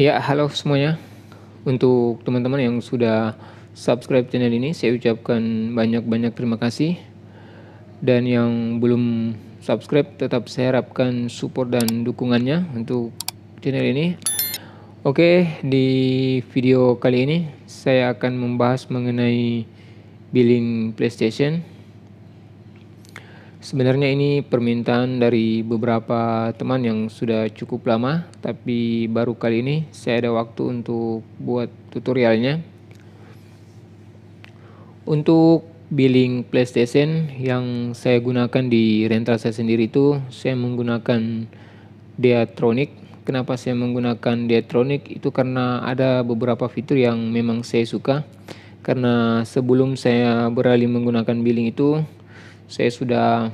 Ya, halo semuanya. Untuk teman-teman yang sudah subscribe channel ini, saya ucapkan banyak-banyak terima kasih. Dan yang belum subscribe, tetap saya harapkan support dan dukungannya untuk channel ini. Oke, di video kali ini saya akan membahas mengenai billing PlayStation Sebenarnya ini permintaan dari beberapa teman yang sudah cukup lama, tapi baru kali ini saya ada waktu untuk buat tutorialnya. Untuk billing PlayStation yang saya gunakan di rental saya sendiri itu, saya menggunakan Deatronic. Kenapa saya menggunakan Deatronic? Itu karena ada beberapa fitur yang memang saya suka. Karena sebelum saya beralih menggunakan billing itu, saya sudah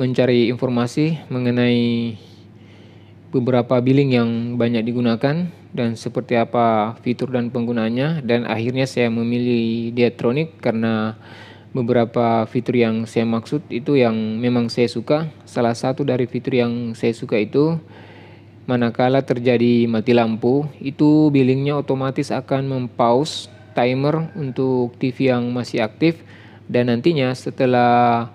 mencari informasi mengenai beberapa billing yang banyak digunakan dan seperti apa fitur dan penggunaannya dan akhirnya saya memilih Diatronic karena beberapa fitur yang saya maksud itu yang memang saya suka salah satu dari fitur yang saya suka itu manakala terjadi mati lampu itu billingnya otomatis akan mempause timer untuk TV yang masih aktif dan nantinya setelah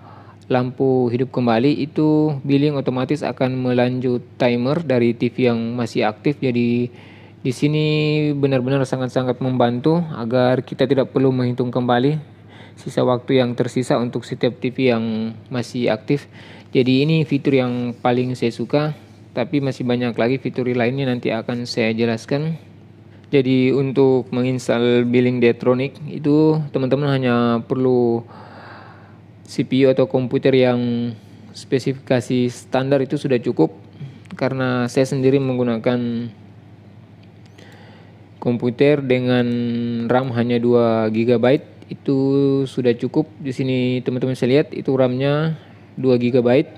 lampu hidup kembali itu billing otomatis akan melanjut timer dari TV yang masih aktif jadi di sini benar-benar sangat-sangat membantu agar kita tidak perlu menghitung kembali sisa waktu yang tersisa untuk setiap TV yang masih aktif. Jadi ini fitur yang paling saya suka, tapi masih banyak lagi fitur lainnya nanti akan saya jelaskan. Jadi untuk menginstal billing Detronic itu teman-teman hanya perlu CPU atau komputer yang spesifikasi standar itu sudah cukup karena saya sendiri menggunakan komputer dengan RAM hanya 2 GB itu sudah cukup di sini teman-teman saya lihat itu RAM-nya 2 GB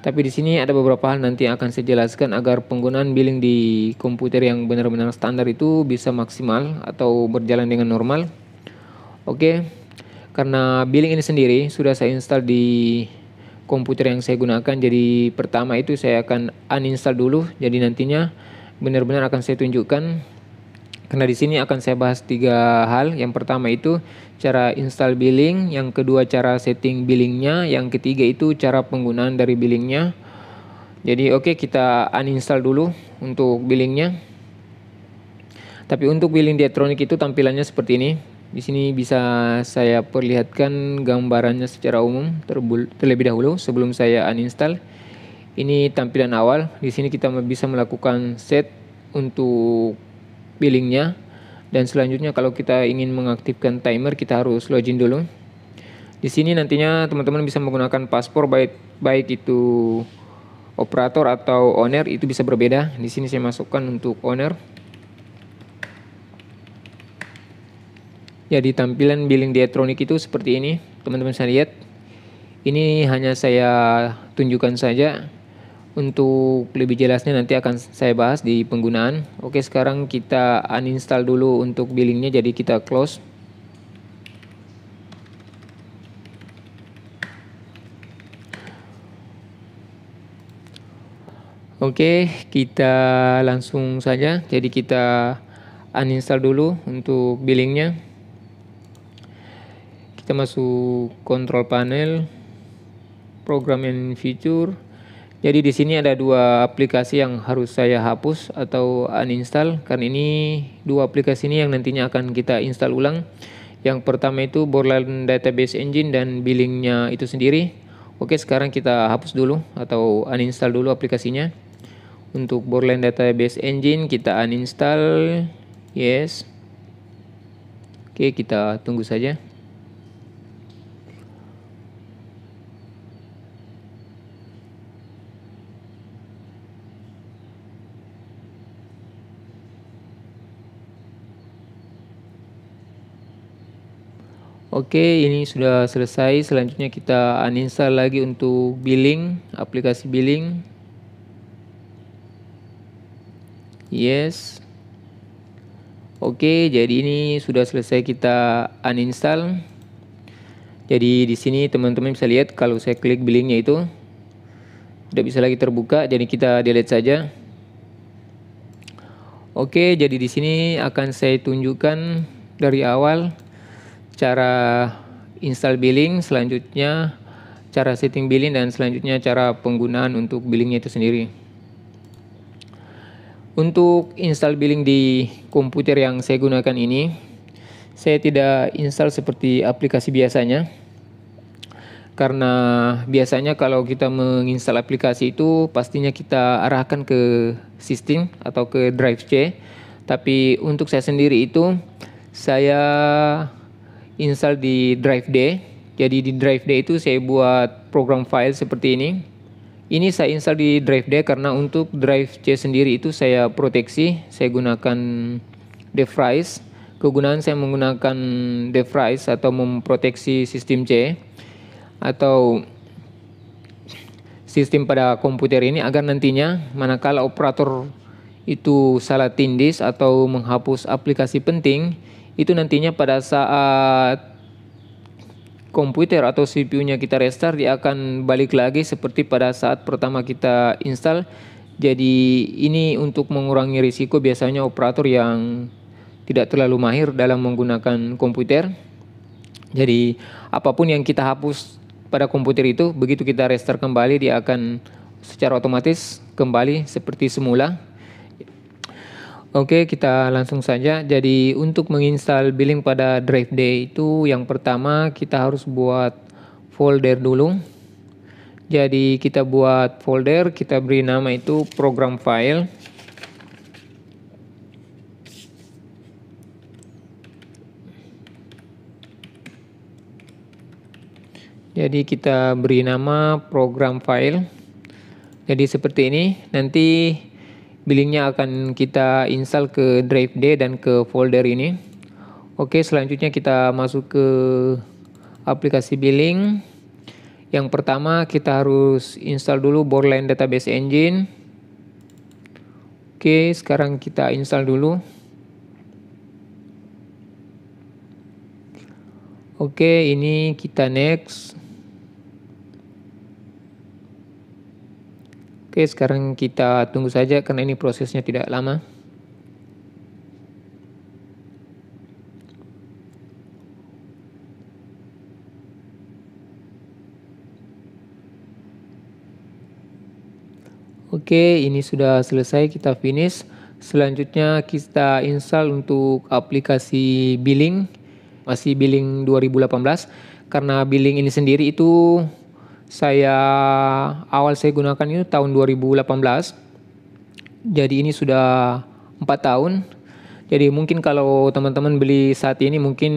tapi di sini ada beberapa hal nanti akan saya jelaskan agar penggunaan billing di komputer yang benar-benar standar itu bisa maksimal atau berjalan dengan normal. Oke, karena billing ini sendiri sudah saya install di komputer yang saya gunakan. Jadi pertama itu saya akan uninstall dulu. Jadi nantinya benar-benar akan saya tunjukkan karena di sini akan saya bahas tiga hal. Yang pertama itu cara install billing, yang kedua cara setting billingnya, yang ketiga itu cara penggunaan dari billingnya. Jadi oke okay, kita uninstall dulu untuk billingnya. Tapi untuk billing Dietronic itu tampilannya seperti ini. Di sini bisa saya perlihatkan gambarannya secara umum terlebih dahulu sebelum saya uninstall. Ini tampilan awal. Di sini kita bisa melakukan set untuk billingnya dan selanjutnya kalau kita ingin mengaktifkan timer kita harus login dulu di sini nantinya teman-teman bisa menggunakan paspor baik baik itu operator atau owner itu bisa berbeda di sini saya masukkan untuk owner jadi tampilan billing diatronik itu seperti ini teman-teman saya lihat ini hanya saya tunjukkan saja untuk lebih jelasnya nanti akan saya bahas di penggunaan. Oke, sekarang kita uninstall dulu untuk billingnya, jadi kita close. Oke, kita langsung saja. Jadi kita uninstall dulu untuk billingnya. Kita masuk control panel, program and feature jadi di sini ada dua aplikasi yang harus saya hapus atau uninstall karena ini dua aplikasi ini yang nantinya akan kita install ulang. Yang pertama itu Borland Database Engine dan billingnya itu sendiri. Oke, sekarang kita hapus dulu atau uninstall dulu aplikasinya. Untuk Borland Database Engine kita uninstall. Yes. Oke, kita tunggu saja. Oke, ini sudah selesai. Selanjutnya kita uninstall lagi untuk billing, aplikasi billing. Yes. Oke, jadi ini sudah selesai kita uninstall. Jadi di sini teman-teman bisa lihat kalau saya klik billingnya itu tidak bisa lagi terbuka, jadi kita delete saja. Oke, jadi di sini akan saya tunjukkan dari awal cara install billing, selanjutnya cara setting billing dan selanjutnya cara penggunaan untuk billingnya itu sendiri. Untuk install billing di komputer yang saya gunakan ini, saya tidak install seperti aplikasi biasanya. Karena biasanya kalau kita menginstal aplikasi itu pastinya kita arahkan ke sistem atau ke drive C. Tapi untuk saya sendiri itu saya install di drive D. Jadi di drive D itu saya buat program file seperti ini. Ini saya install di drive D karena untuk drive C sendiri itu saya proteksi. Saya gunakan device. Kegunaan saya menggunakan device atau memproteksi sistem C atau sistem pada komputer ini agar nantinya manakala operator itu salah tindis atau menghapus aplikasi penting itu nantinya pada saat komputer atau CPU-nya kita restart dia akan balik lagi seperti pada saat pertama kita install. Jadi ini untuk mengurangi risiko biasanya operator yang tidak terlalu mahir dalam menggunakan komputer. Jadi apapun yang kita hapus pada komputer itu begitu kita restart kembali dia akan secara otomatis kembali seperti semula. Oke, kita langsung saja. Jadi untuk menginstal billing pada Drive Day itu yang pertama kita harus buat folder dulu. Jadi kita buat folder, kita beri nama itu program file. Jadi kita beri nama program file. Jadi seperti ini. Nanti Billingnya akan kita install ke drive D dan ke folder ini. Oke, selanjutnya kita masuk ke aplikasi billing. Yang pertama kita harus install dulu Borland Database Engine. Oke, sekarang kita install dulu. Oke, ini kita next. Oke, sekarang kita tunggu saja karena ini prosesnya tidak lama. Oke, ini sudah selesai kita finish. Selanjutnya kita install untuk aplikasi billing masih billing 2018 karena billing ini sendiri itu saya awal saya gunakan itu tahun 2018. Jadi ini sudah empat tahun. Jadi mungkin kalau teman-teman beli saat ini mungkin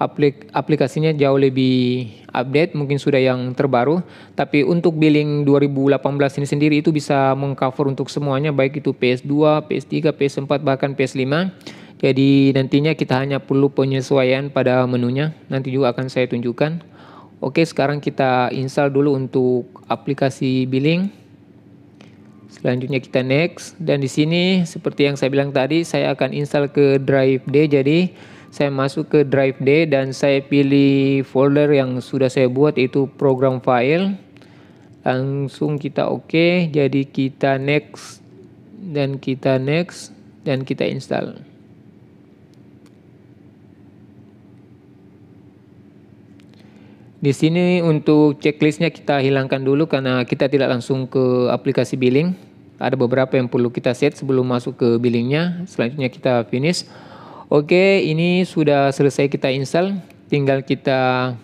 aplik aplikasinya jauh lebih update, mungkin sudah yang terbaru. Tapi untuk billing 2018 ini sendiri itu bisa mengcover untuk semuanya baik itu PS2, PS3, PS4 bahkan PS5. Jadi nantinya kita hanya perlu penyesuaian pada menunya. Nanti juga akan saya tunjukkan. Oke, sekarang kita install dulu untuk aplikasi billing. Selanjutnya kita next dan di sini seperti yang saya bilang tadi saya akan install ke drive D jadi saya masuk ke drive D dan saya pilih folder yang sudah saya buat itu program file. Langsung kita oke, okay, jadi kita next dan kita next dan kita install. Di sini untuk checklistnya kita hilangkan dulu karena kita tidak langsung ke aplikasi billing. Ada beberapa yang perlu kita set sebelum masuk ke billingnya. Selanjutnya kita finish. Oke, ini sudah selesai kita install. Tinggal kita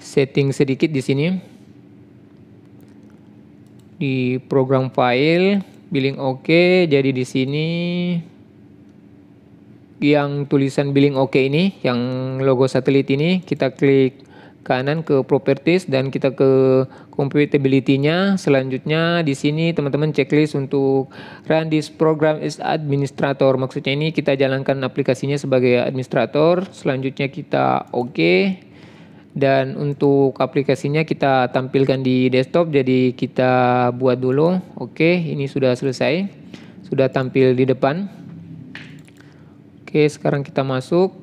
setting sedikit di sini. Di program file, billing oke. Okay. Jadi di sini yang tulisan billing oke OK ini, yang logo satelit ini, kita klik kanan ke properties dan kita ke compatibility-nya. Selanjutnya di sini teman-teman checklist untuk run this program as administrator. Maksudnya ini kita jalankan aplikasinya sebagai administrator. Selanjutnya kita oke. Okay. Dan untuk aplikasinya kita tampilkan di desktop jadi kita buat dulu. Oke, okay, ini sudah selesai. Sudah tampil di depan. Oke, sekarang kita masuk.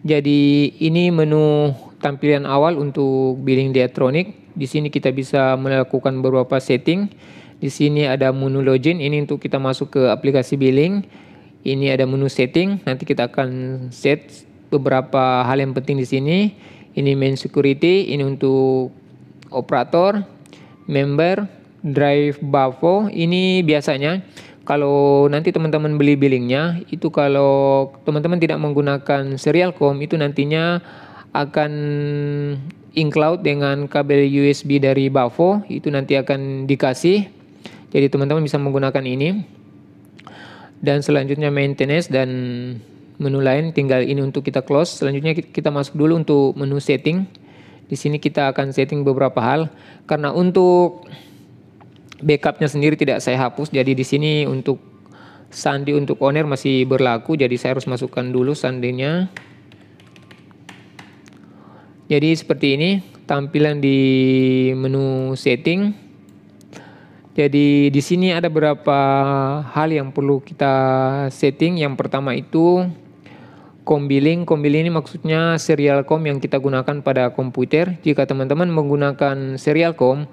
Jadi ini menu tampilan awal untuk billing diatronik. Di sini kita bisa melakukan beberapa setting. Di sini ada menu login, ini untuk kita masuk ke aplikasi billing. Ini ada menu setting, nanti kita akan set beberapa hal yang penting di sini. Ini main security, ini untuk operator, member, drive buffer. Ini biasanya kalau nanti teman-teman beli billingnya itu kalau teman-teman tidak menggunakan serial com itu nantinya akan incloud dengan kabel USB dari Bavo itu nanti akan dikasih jadi teman-teman bisa menggunakan ini dan selanjutnya maintenance dan menu lain tinggal ini untuk kita close selanjutnya kita masuk dulu untuk menu setting di sini kita akan setting beberapa hal karena untuk backupnya sendiri tidak saya hapus. Jadi di sini untuk sandi untuk owner masih berlaku. Jadi saya harus masukkan dulu sandinya. Jadi seperti ini tampilan di menu setting. Jadi di sini ada beberapa hal yang perlu kita setting. Yang pertama itu combiling. Combiling ini maksudnya serial com yang kita gunakan pada komputer. Jika teman-teman menggunakan serial com,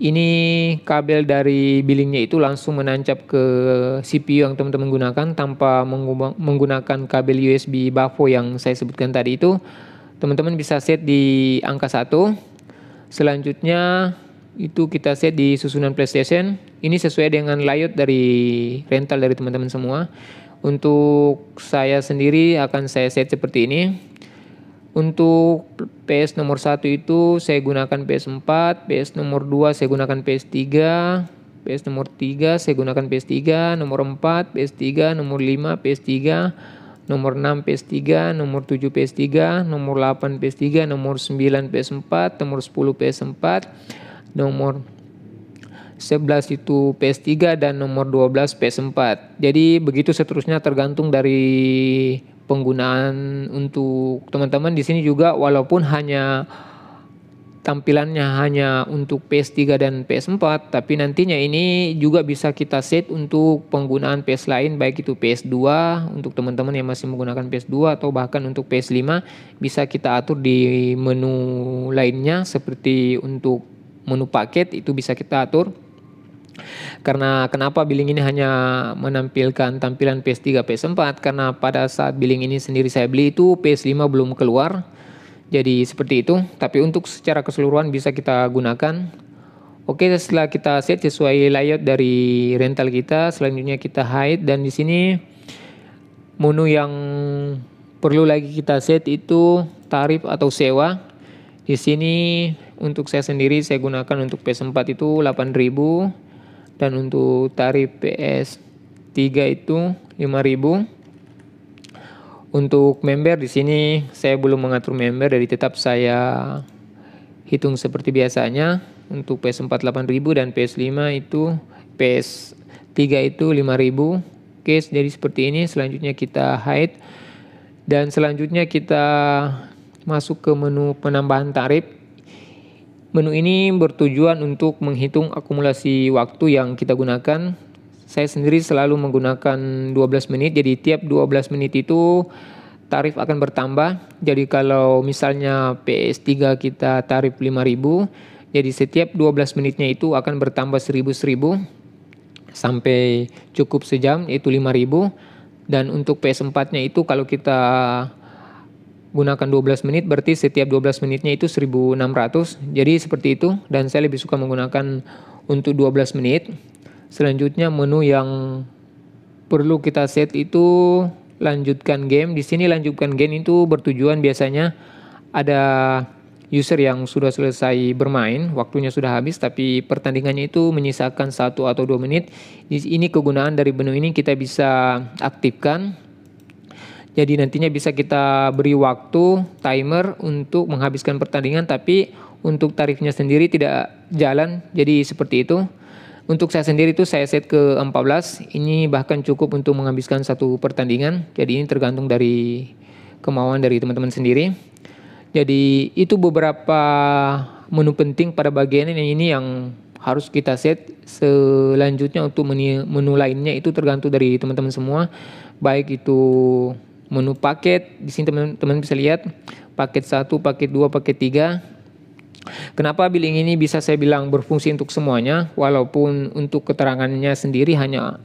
ini kabel dari billingnya itu langsung menancap ke CPU yang teman-teman gunakan tanpa menggunakan kabel USB bafo yang saya sebutkan tadi itu teman-teman bisa set di angka 1 selanjutnya itu kita set di susunan PlayStation ini sesuai dengan layout dari rental dari teman-teman semua untuk saya sendiri akan saya set seperti ini untuk PS nomor 1 itu saya gunakan PS4, PS nomor 2 saya gunakan PS3, PS nomor 3 saya gunakan PS3, nomor 4 PS3, nomor 5 PS3, nomor 6 PS3, nomor 7 PS3, nomor 8 PS3, nomor 9 PS4, nomor 10 PS4, nomor 11 itu PS3 dan nomor 12 PS4. Jadi begitu seterusnya tergantung dari penggunaan untuk teman-teman di sini juga walaupun hanya tampilannya hanya untuk PS3 dan PS4 tapi nantinya ini juga bisa kita set untuk penggunaan PS lain baik itu PS2 untuk teman-teman yang masih menggunakan PS2 atau bahkan untuk PS5 bisa kita atur di menu lainnya seperti untuk menu paket itu bisa kita atur karena kenapa billing ini hanya menampilkan tampilan PS3, PS4 karena pada saat billing ini sendiri saya beli itu PS5 belum keluar. Jadi seperti itu, tapi untuk secara keseluruhan bisa kita gunakan. Oke, setelah kita set sesuai layout dari rental kita, selanjutnya kita hide dan di sini menu yang perlu lagi kita set itu tarif atau sewa. Di sini untuk saya sendiri saya gunakan untuk PS4 itu 8000 dan untuk tarif PS3 itu 5000 untuk member di sini saya belum mengatur member dari tetap saya hitung seperti biasanya untuk PS4 8000 dan PS5 itu PS3 itu 5000 case jadi seperti ini selanjutnya kita hide dan selanjutnya kita masuk ke menu penambahan tarif Menu ini bertujuan untuk menghitung akumulasi waktu yang kita gunakan. Saya sendiri selalu menggunakan 12 menit, jadi tiap 12 menit itu tarif akan bertambah. Jadi kalau misalnya PS3 kita tarif 5000, jadi setiap 12 menitnya itu akan bertambah 1000-1000 sampai cukup sejam yaitu 5000 dan untuk PS4-nya itu kalau kita gunakan 12 menit berarti setiap 12 menitnya itu 1600 jadi seperti itu dan saya lebih suka menggunakan untuk 12 menit selanjutnya menu yang perlu kita set itu lanjutkan game di sini lanjutkan game itu bertujuan biasanya ada user yang sudah selesai bermain waktunya sudah habis tapi pertandingannya itu menyisakan satu atau dua menit ini kegunaan dari menu ini kita bisa aktifkan jadi nantinya bisa kita beri waktu timer untuk menghabiskan pertandingan tapi untuk tarifnya sendiri tidak jalan. Jadi seperti itu. Untuk saya sendiri itu saya set ke 14. Ini bahkan cukup untuk menghabiskan satu pertandingan. Jadi ini tergantung dari kemauan dari teman-teman sendiri. Jadi itu beberapa menu penting pada bagian ini, yang harus kita set selanjutnya untuk menu lainnya itu tergantung dari teman-teman semua baik itu menu paket. Di sini teman-teman bisa lihat paket 1, paket 2, paket 3. Kenapa billing ini bisa saya bilang berfungsi untuk semuanya walaupun untuk keterangannya sendiri hanya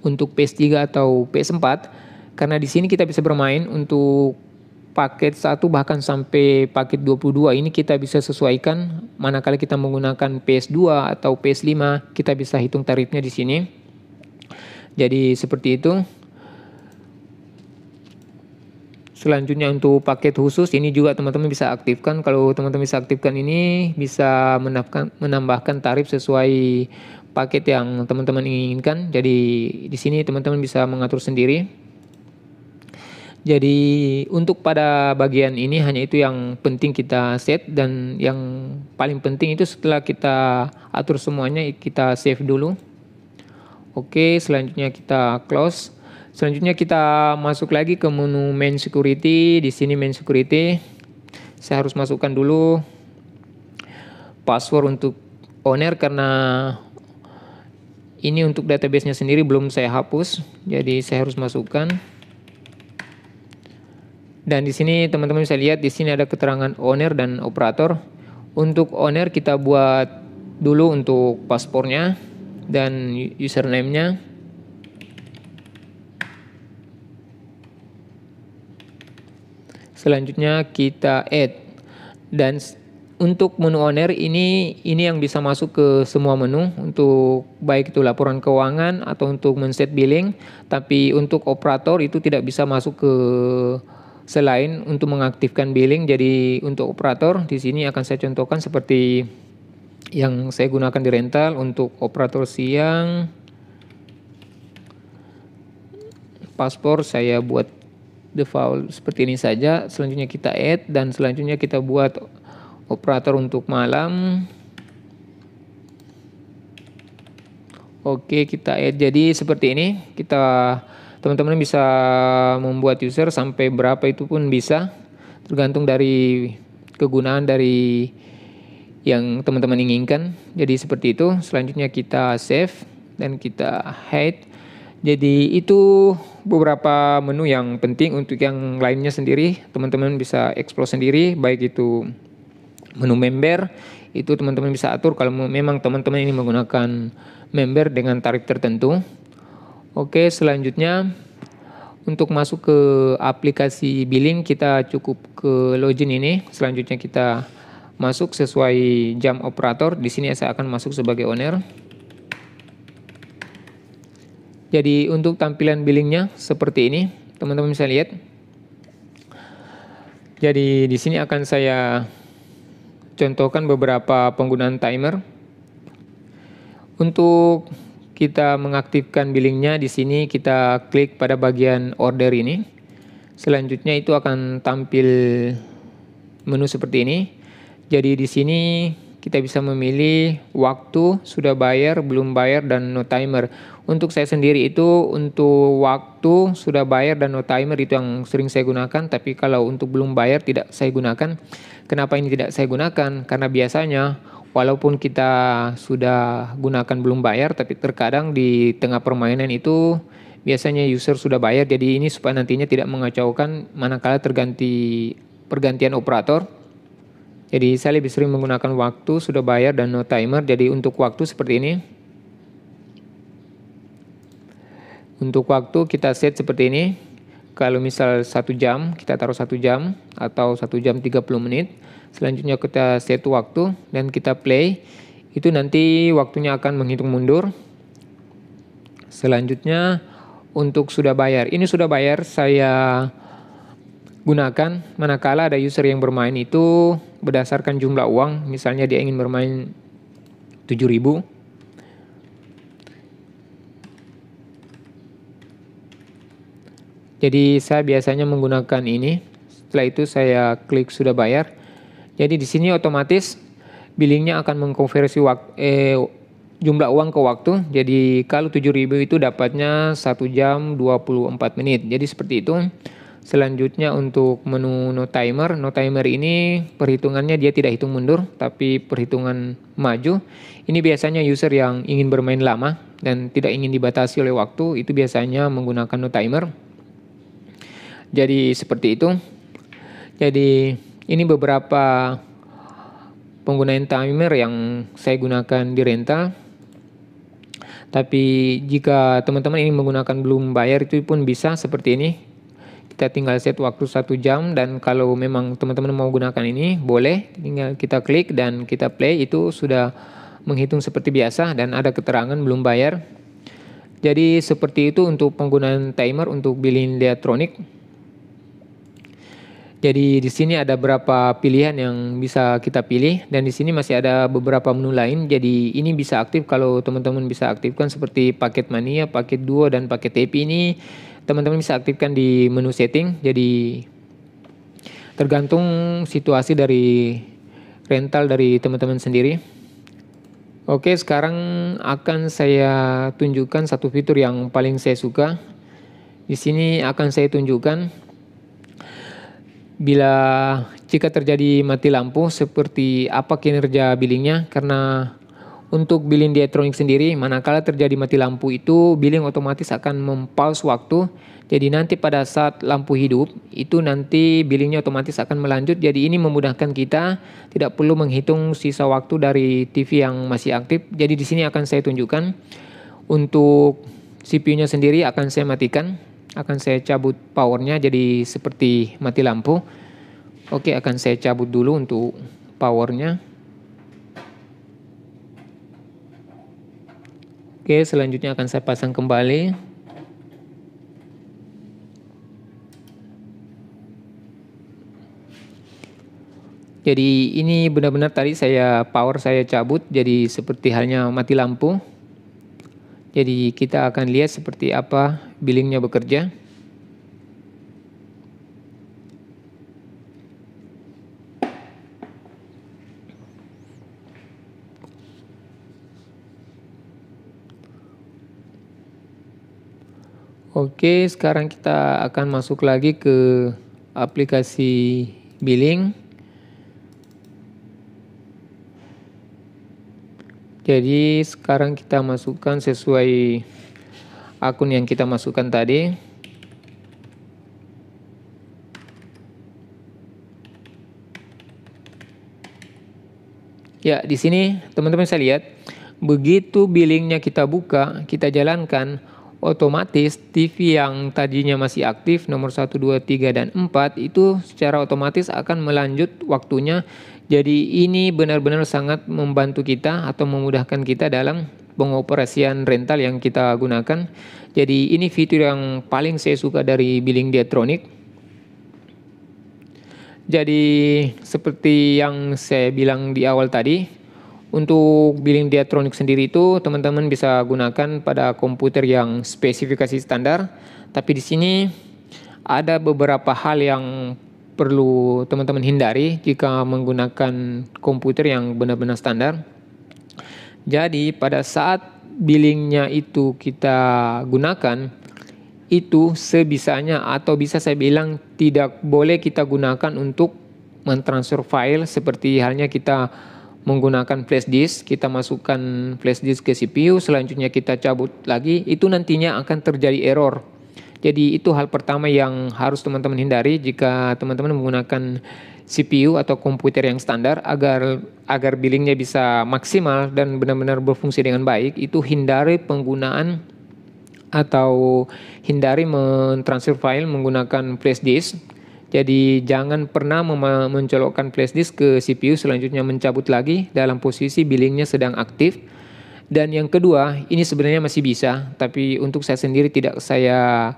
untuk PS3 atau PS4 karena di sini kita bisa bermain untuk paket 1 bahkan sampai paket 22 ini kita bisa sesuaikan manakala kita menggunakan PS2 atau PS5 kita bisa hitung tarifnya di sini. Jadi seperti itu. Selanjutnya untuk paket khusus ini juga teman-teman bisa aktifkan. Kalau teman-teman bisa aktifkan ini bisa menambahkan, menambahkan tarif sesuai paket yang teman-teman inginkan. Jadi di sini teman-teman bisa mengatur sendiri. Jadi untuk pada bagian ini hanya itu yang penting kita set dan yang paling penting itu setelah kita atur semuanya kita save dulu. Oke, selanjutnya kita close. Selanjutnya kita masuk lagi ke menu main security. Di sini main security. Saya harus masukkan dulu password untuk owner karena ini untuk database-nya sendiri belum saya hapus. Jadi saya harus masukkan. Dan di sini teman-teman bisa lihat di sini ada keterangan owner dan operator. Untuk owner kita buat dulu untuk paspornya dan username-nya Selanjutnya kita add dan untuk menu owner ini ini yang bisa masuk ke semua menu untuk baik itu laporan keuangan atau untuk men-set billing tapi untuk operator itu tidak bisa masuk ke selain untuk mengaktifkan billing jadi untuk operator di sini akan saya contohkan seperti yang saya gunakan di rental untuk operator siang paspor saya buat default seperti ini saja selanjutnya kita add dan selanjutnya kita buat operator untuk malam Oke kita add jadi seperti ini kita teman-teman bisa membuat user sampai berapa itu pun bisa tergantung dari kegunaan dari yang teman-teman inginkan jadi seperti itu selanjutnya kita save dan kita hide jadi itu beberapa menu yang penting untuk yang lainnya sendiri teman-teman bisa explore sendiri baik itu menu member itu teman-teman bisa atur kalau memang teman-teman ini menggunakan member dengan tarif tertentu. Oke, selanjutnya untuk masuk ke aplikasi billing kita cukup ke login ini. Selanjutnya kita masuk sesuai jam operator. Di sini saya akan masuk sebagai owner. Jadi untuk tampilan billingnya seperti ini, teman-teman bisa lihat. Jadi di sini akan saya contohkan beberapa penggunaan timer. Untuk kita mengaktifkan billingnya di sini kita klik pada bagian order ini. Selanjutnya itu akan tampil menu seperti ini. Jadi di sini kita bisa memilih waktu sudah bayar, belum bayar dan no timer. Untuk saya sendiri itu untuk waktu sudah bayar dan no timer itu yang sering saya gunakan, tapi kalau untuk belum bayar tidak saya gunakan. Kenapa ini tidak saya gunakan? Karena biasanya walaupun kita sudah gunakan belum bayar tapi terkadang di tengah permainan itu biasanya user sudah bayar jadi ini supaya nantinya tidak mengacaukan manakala terganti pergantian operator jadi saya lebih sering menggunakan waktu sudah bayar dan no timer. Jadi untuk waktu seperti ini. Untuk waktu kita set seperti ini. Kalau misal satu jam, kita taruh satu jam atau satu jam 30 menit. Selanjutnya kita set waktu dan kita play. Itu nanti waktunya akan menghitung mundur. Selanjutnya untuk sudah bayar. Ini sudah bayar saya gunakan manakala ada user yang bermain itu berdasarkan jumlah uang, misalnya dia ingin bermain 7000 Jadi saya biasanya menggunakan ini. Setelah itu saya klik sudah bayar. Jadi di sini otomatis billingnya akan mengkonversi waktu, eh, jumlah uang ke waktu. Jadi kalau 7000 itu dapatnya 1 jam 24 menit. Jadi seperti itu. Selanjutnya untuk menu no timer, no timer ini perhitungannya dia tidak hitung mundur tapi perhitungan maju. Ini biasanya user yang ingin bermain lama dan tidak ingin dibatasi oleh waktu itu biasanya menggunakan no timer. Jadi seperti itu. Jadi ini beberapa penggunaan timer yang saya gunakan di rental. Tapi jika teman-teman ini menggunakan belum bayar itu pun bisa seperti ini kita tinggal set waktu satu jam dan kalau memang teman-teman mau gunakan ini boleh tinggal kita klik dan kita play itu sudah menghitung seperti biasa dan ada keterangan belum bayar jadi seperti itu untuk penggunaan timer untuk billing elektronik jadi di sini ada beberapa pilihan yang bisa kita pilih dan di sini masih ada beberapa menu lain. Jadi ini bisa aktif kalau teman-teman bisa aktifkan seperti paket mania, paket duo dan paket TP ini teman-teman bisa aktifkan di menu setting. Jadi tergantung situasi dari rental dari teman-teman sendiri. Oke, sekarang akan saya tunjukkan satu fitur yang paling saya suka. Di sini akan saya tunjukkan bila jika terjadi mati lampu seperti apa kinerja billingnya karena untuk billing diatronik sendiri, manakala terjadi mati lampu itu, billing otomatis akan mempause waktu. Jadi nanti pada saat lampu hidup, itu nanti billingnya otomatis akan melanjut. Jadi ini memudahkan kita tidak perlu menghitung sisa waktu dari TV yang masih aktif. Jadi di sini akan saya tunjukkan untuk CPU-nya sendiri akan saya matikan, akan saya cabut powernya jadi seperti mati lampu. Oke, akan saya cabut dulu untuk powernya. Oke, selanjutnya akan saya pasang kembali. Jadi ini benar-benar tadi saya power saya cabut jadi seperti halnya mati lampu. Jadi kita akan lihat seperti apa billingnya bekerja. Oke, sekarang kita akan masuk lagi ke aplikasi billing. Jadi sekarang kita masukkan sesuai akun yang kita masukkan tadi. Ya, di sini teman-teman saya lihat begitu billingnya kita buka, kita jalankan, otomatis TV yang tadinya masih aktif nomor 1, 2, 3 dan 4 itu secara otomatis akan melanjut waktunya. Jadi ini benar-benar sangat membantu kita atau memudahkan kita dalam pengoperasian rental yang kita gunakan. Jadi ini fitur yang paling saya suka dari billing Diatronic. Jadi seperti yang saya bilang di awal tadi, untuk billing diatronik sendiri itu teman-teman bisa gunakan pada komputer yang spesifikasi standar. Tapi di sini ada beberapa hal yang perlu teman-teman hindari jika menggunakan komputer yang benar-benar standar. Jadi pada saat billingnya itu kita gunakan, itu sebisanya atau bisa saya bilang tidak boleh kita gunakan untuk mentransfer file seperti halnya kita menggunakan flash disk, kita masukkan flash disk ke CPU, selanjutnya kita cabut lagi, itu nantinya akan terjadi error. Jadi itu hal pertama yang harus teman-teman hindari jika teman-teman menggunakan CPU atau komputer yang standar agar agar billingnya bisa maksimal dan benar-benar berfungsi dengan baik itu hindari penggunaan atau hindari mentransfer file menggunakan flash disk jadi jangan pernah mencolokkan flash disk ke CPU selanjutnya mencabut lagi dalam posisi billingnya sedang aktif. Dan yang kedua, ini sebenarnya masih bisa, tapi untuk saya sendiri tidak saya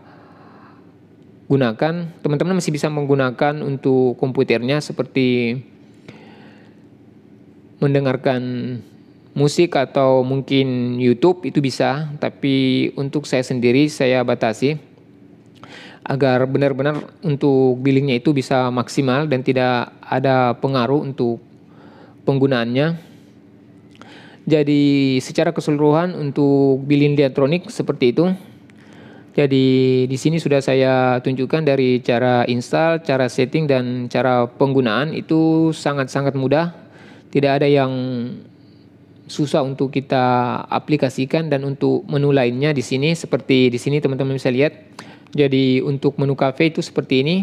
gunakan. Teman-teman masih bisa menggunakan untuk komputernya seperti mendengarkan musik atau mungkin YouTube itu bisa, tapi untuk saya sendiri saya batasi agar benar-benar untuk billingnya itu bisa maksimal dan tidak ada pengaruh untuk penggunaannya. Jadi secara keseluruhan untuk billing elektronik seperti itu. Jadi di sini sudah saya tunjukkan dari cara install, cara setting dan cara penggunaan itu sangat-sangat mudah. Tidak ada yang susah untuk kita aplikasikan dan untuk menu lainnya di sini seperti di sini teman-teman bisa lihat jadi untuk menu cafe itu seperti ini.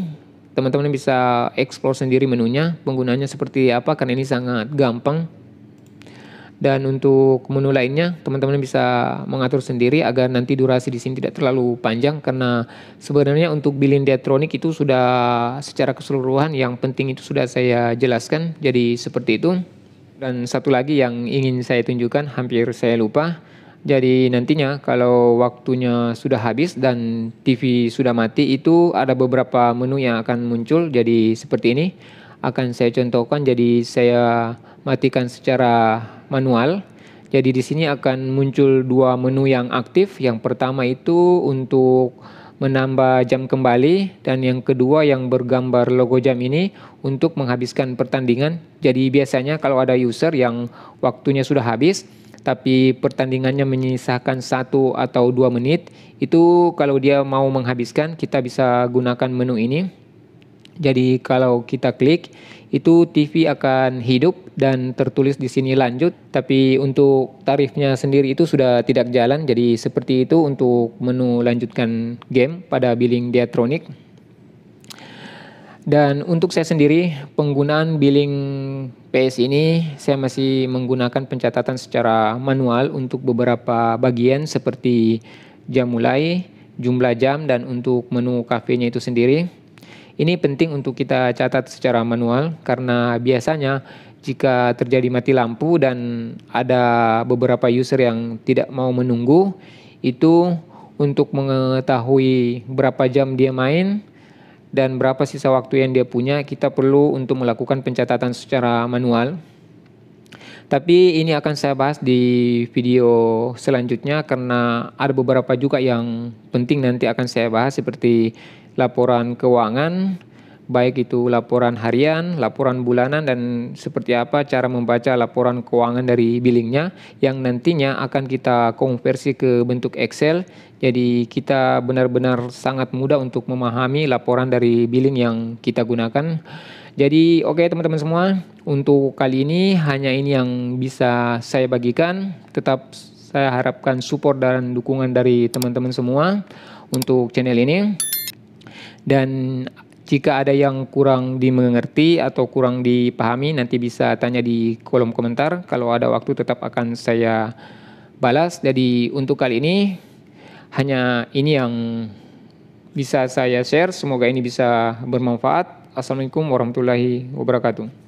Teman-teman bisa explore sendiri menunya, Penggunanya seperti apa karena ini sangat gampang. Dan untuk menu lainnya, teman-teman bisa mengatur sendiri agar nanti durasi di sini tidak terlalu panjang karena sebenarnya untuk bilin diatronik itu sudah secara keseluruhan yang penting itu sudah saya jelaskan. Jadi seperti itu. Dan satu lagi yang ingin saya tunjukkan hampir saya lupa jadi nantinya kalau waktunya sudah habis dan TV sudah mati itu ada beberapa menu yang akan muncul jadi seperti ini akan saya contohkan jadi saya matikan secara manual. Jadi di sini akan muncul dua menu yang aktif. Yang pertama itu untuk menambah jam kembali dan yang kedua yang bergambar logo jam ini untuk menghabiskan pertandingan. Jadi biasanya kalau ada user yang waktunya sudah habis tapi pertandingannya menyisakan satu atau dua menit, itu kalau dia mau menghabiskan kita bisa gunakan menu ini. Jadi kalau kita klik itu TV akan hidup dan tertulis di sini lanjut, tapi untuk tarifnya sendiri itu sudah tidak jalan. Jadi seperti itu untuk menu lanjutkan game pada billing Diatronic. Dan untuk saya sendiri, penggunaan billing PS ini saya masih menggunakan pencatatan secara manual untuk beberapa bagian seperti jam mulai, jumlah jam, dan untuk menu kafenya itu sendiri. Ini penting untuk kita catat secara manual karena biasanya jika terjadi mati lampu dan ada beberapa user yang tidak mau menunggu, itu untuk mengetahui berapa jam dia main, dan berapa sisa waktu yang dia punya, kita perlu untuk melakukan pencatatan secara manual. Tapi ini akan saya bahas di video selanjutnya karena ada beberapa juga yang penting nanti akan saya bahas seperti laporan keuangan, baik itu laporan harian, laporan bulanan, dan seperti apa cara membaca laporan keuangan dari billingnya yang nantinya akan kita konversi ke bentuk Excel. Jadi kita benar-benar sangat mudah untuk memahami laporan dari billing yang kita gunakan. Jadi oke okay, teman-teman semua, untuk kali ini hanya ini yang bisa saya bagikan. Tetap saya harapkan support dan dukungan dari teman-teman semua untuk channel ini. Dan jika ada yang kurang dimengerti atau kurang dipahami, nanti bisa tanya di kolom komentar. Kalau ada waktu, tetap akan saya balas. Jadi, untuk kali ini, hanya ini yang bisa saya share. Semoga ini bisa bermanfaat. Assalamualaikum warahmatullahi wabarakatuh.